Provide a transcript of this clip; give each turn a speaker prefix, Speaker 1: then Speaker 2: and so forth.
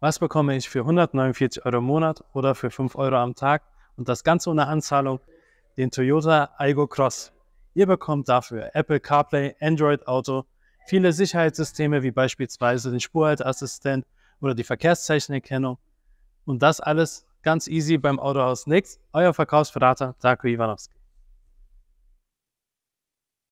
Speaker 1: Was bekomme ich für 149 Euro im Monat oder für 5 Euro am Tag? Und das Ganze ohne Anzahlung, den Toyota Algo Cross. Ihr bekommt dafür Apple CarPlay, Android Auto, viele Sicherheitssysteme wie beispielsweise den Spurhalteassistent oder die Verkehrszeichenerkennung. Und das alles ganz easy beim Autohaus Nix. Euer Verkaufsberater Darko Iwanowski.